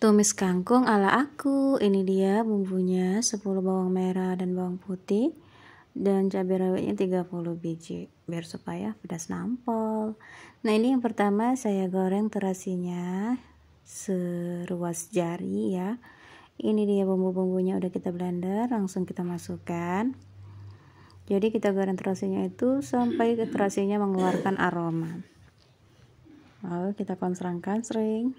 Tumis kangkung ala aku. Ini dia bumbunya 10 bawang merah dan bawang putih dan cabai rawitnya 30 biji biar supaya pedas nampol. Nah, ini yang pertama saya goreng terasinya seruas jari ya. Ini dia bumbu-bumbunya udah kita blender, langsung kita masukkan. Jadi kita goreng terasinya itu sampai terasinya mengeluarkan aroma. Lalu kita konserangkan sering.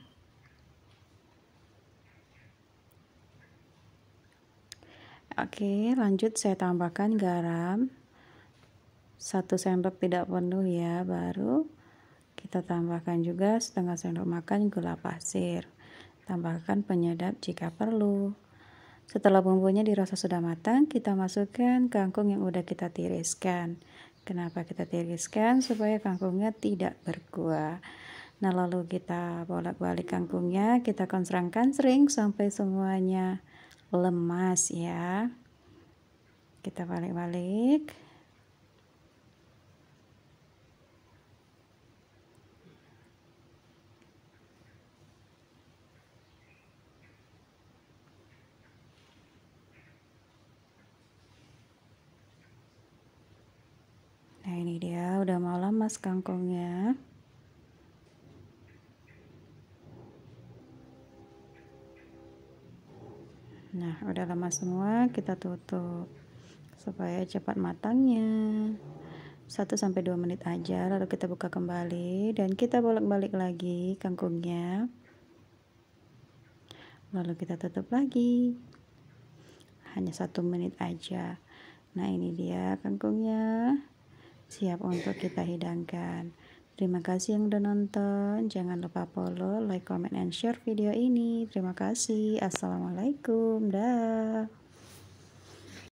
Oke, lanjut saya tambahkan garam. Satu sendok tidak penuh ya, baru kita tambahkan juga setengah sendok makan gula pasir. Tambahkan penyedap jika perlu. Setelah bumbunya dirasa sudah matang, kita masukkan kangkung yang udah kita tiriskan. Kenapa kita tiriskan? Supaya kangkungnya tidak berkuah. Nah, lalu kita bolak-balik kangkungnya, kita konserangkan sering sampai semuanya lemas ya kita balik-balik Nah ini dia udah mau lemas kangkungnya nah udah lama semua kita tutup supaya cepat matangnya 1-2 menit aja lalu kita buka kembali dan kita bolak-balik lagi kangkungnya lalu kita tutup lagi hanya satu menit aja nah ini dia kangkungnya siap untuk kita hidangkan Terima kasih yang udah nonton. Jangan lupa follow, like, comment, and share video ini. Terima kasih. Assalamualaikum. Dah.